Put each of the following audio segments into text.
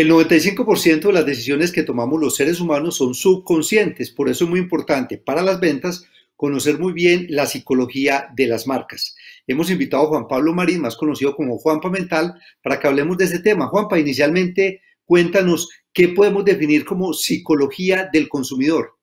El 95% de las decisiones que tomamos los seres humanos son subconscientes, por eso es muy importante para las ventas conocer muy bien la psicología de las marcas. Hemos invitado a Juan Pablo Marín, más conocido como Juanpa Mental, para que hablemos de este tema. Juanpa, inicialmente cuéntanos qué podemos definir como psicología del consumidor.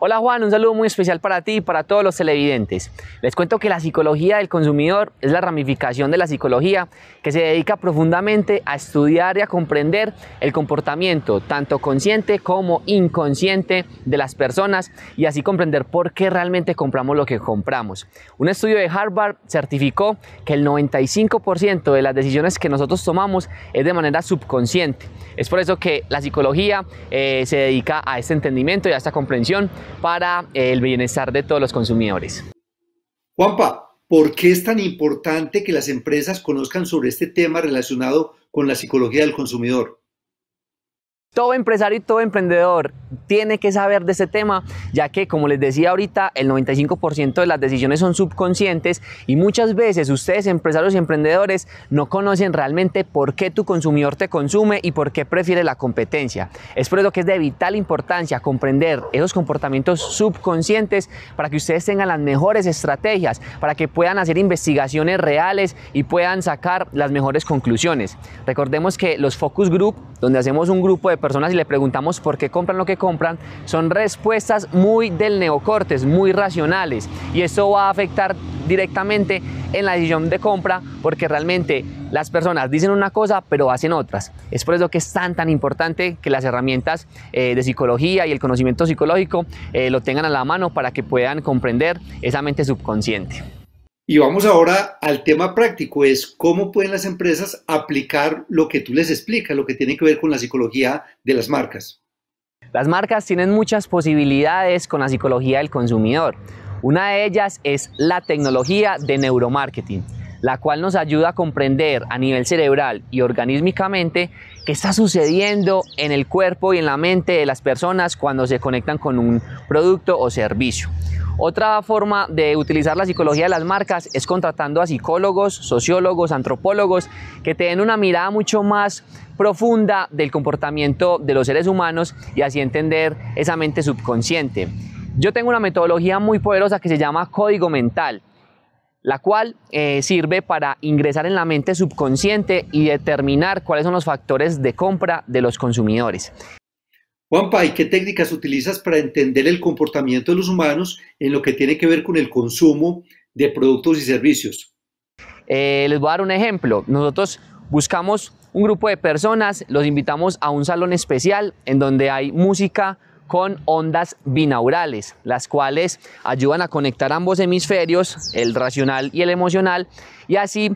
Hola Juan, un saludo muy especial para ti y para todos los televidentes. Les cuento que la psicología del consumidor es la ramificación de la psicología que se dedica profundamente a estudiar y a comprender el comportamiento tanto consciente como inconsciente de las personas y así comprender por qué realmente compramos lo que compramos. Un estudio de Harvard certificó que el 95% de las decisiones que nosotros tomamos es de manera subconsciente. Es por eso que la psicología eh, se dedica a este entendimiento y a esta comprensión para el bienestar de todos los consumidores. Juanpa, ¿por qué es tan importante que las empresas conozcan sobre este tema relacionado con la psicología del consumidor? Todo empresario y todo emprendedor tiene que saber de este tema, ya que como les decía ahorita, el 95% de las decisiones son subconscientes y muchas veces ustedes empresarios y emprendedores no conocen realmente por qué tu consumidor te consume y por qué prefiere la competencia. Es por eso que es de vital importancia comprender esos comportamientos subconscientes para que ustedes tengan las mejores estrategias, para que puedan hacer investigaciones reales y puedan sacar las mejores conclusiones. Recordemos que los focus group, donde hacemos un grupo de personas y le preguntamos por qué compran lo que compran, son respuestas muy del neocortes, muy racionales. Y eso va a afectar directamente en la decisión de compra porque realmente las personas dicen una cosa pero hacen otras. Es por eso que es tan tan importante que las herramientas eh, de psicología y el conocimiento psicológico eh, lo tengan a la mano para que puedan comprender esa mente subconsciente. Y vamos ahora al tema práctico, es cómo pueden las empresas aplicar lo que tú les explicas, lo que tiene que ver con la psicología de las marcas. Las marcas tienen muchas posibilidades con la psicología del consumidor. Una de ellas es la tecnología de neuromarketing la cual nos ayuda a comprender a nivel cerebral y organismicamente qué está sucediendo en el cuerpo y en la mente de las personas cuando se conectan con un producto o servicio. Otra forma de utilizar la psicología de las marcas es contratando a psicólogos, sociólogos, antropólogos que te den una mirada mucho más profunda del comportamiento de los seres humanos y así entender esa mente subconsciente. Yo tengo una metodología muy poderosa que se llama código mental la cual eh, sirve para ingresar en la mente subconsciente y determinar cuáles son los factores de compra de los consumidores. Juanpa, ¿y qué técnicas utilizas para entender el comportamiento de los humanos en lo que tiene que ver con el consumo de productos y servicios? Eh, les voy a dar un ejemplo. Nosotros buscamos un grupo de personas, los invitamos a un salón especial en donde hay música con ondas binaurales, las cuales ayudan a conectar ambos hemisferios, el racional y el emocional, y así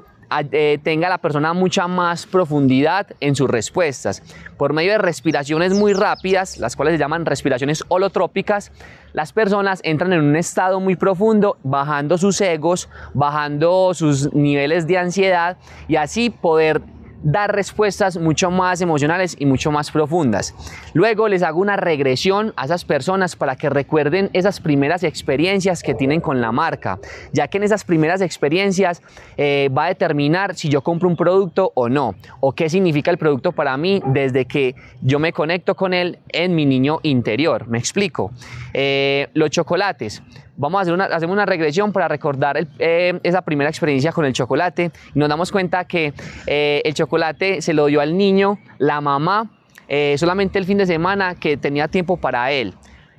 eh, tenga la persona mucha más profundidad en sus respuestas. Por medio de respiraciones muy rápidas, las cuales se llaman respiraciones holotrópicas, las personas entran en un estado muy profundo, bajando sus egos, bajando sus niveles de ansiedad y así poder dar respuestas mucho más emocionales y mucho más profundas. Luego les hago una regresión a esas personas para que recuerden esas primeras experiencias que tienen con la marca, ya que en esas primeras experiencias eh, va a determinar si yo compro un producto o no, o qué significa el producto para mí desde que yo me conecto con él en mi niño interior. Me explico. Eh, los chocolates vamos a hacer una, hacemos una regresión para recordar eh, esa primera experiencia con el chocolate. y Nos damos cuenta que eh, el chocolate se lo dio al niño, la mamá, eh, solamente el fin de semana que tenía tiempo para él.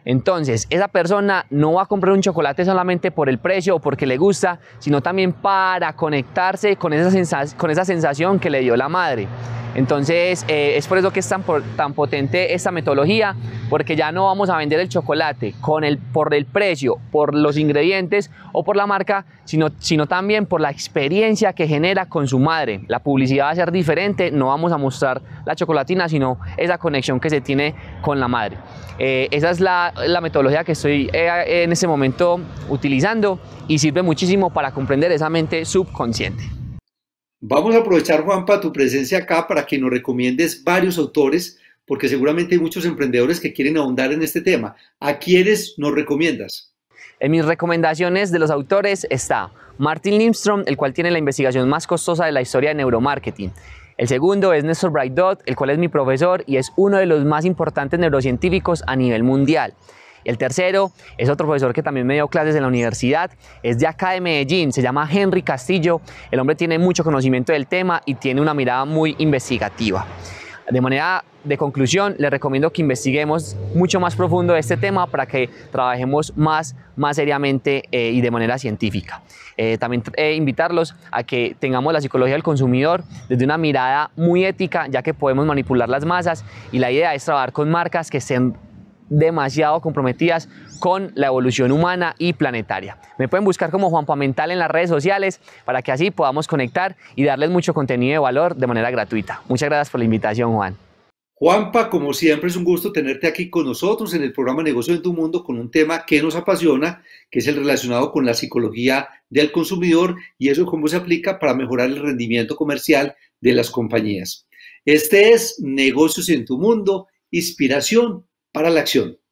Entonces, esa persona no va a comprar un chocolate solamente por el precio o porque le gusta, sino también para conectarse con esa, sensación que le dio la madre. Entonces, eh, es por eso que es tan, potente esta metodología, porque ya no vamos a vender el chocolate con el, por el precio, por los ingredientes o por la marca, sino, también por la experiencia que genera con su madre. La publicidad va a ser diferente, no vamos a mostrar la chocolatina, sino esa conexión que se tiene con la madre. Eh, esa es la la metodología que estoy eh, en ese momento utilizando y sirve muchísimo para comprender esa mente subconsciente. Vamos a aprovechar, Juanpa, tu presencia acá para que nos recomiendes varios autores, porque seguramente hay muchos emprendedores que quieren ahondar en este tema. ¿A quiénes nos recomiendas? En mis recomendaciones de los autores está Martin Lindstrom, el cual tiene la investigación más costosa de la historia de neuromarketing. El segundo es Néstor Braidot, el cual es mi profesor y es uno de los más importantes neurocientíficos a nivel mundial. el tercero es otro profesor que también me dio clases en la universidad, es de acá de Medellín, se llama Henry Castillo. El hombre tiene mucho conocimiento del tema y tiene una mirada muy investigativa. De manera de conclusión, les recomiendo que investiguemos mucho más profundo este tema para que trabajemos más, más seriamente eh, y de manera científica. Eh, también eh, invitarlos a que tengamos la psicología del consumidor desde una mirada muy ética, ya que podemos manipular las masas y la idea es trabajar con marcas que sean demasiado comprometidas con la evolución humana y planetaria. Me pueden buscar como Juanpa Mental en las redes sociales para que así podamos conectar y darles mucho contenido de valor de manera gratuita. Muchas gracias por la invitación, Juan. Juanpa, como siempre es un gusto tenerte aquí con nosotros en el programa Negocios en tu Mundo con un tema que nos apasiona, que es el relacionado con la psicología del consumidor y eso cómo se aplica para mejorar el rendimiento comercial de las compañías. Este es Negocios en tu Mundo, inspiración para la acción.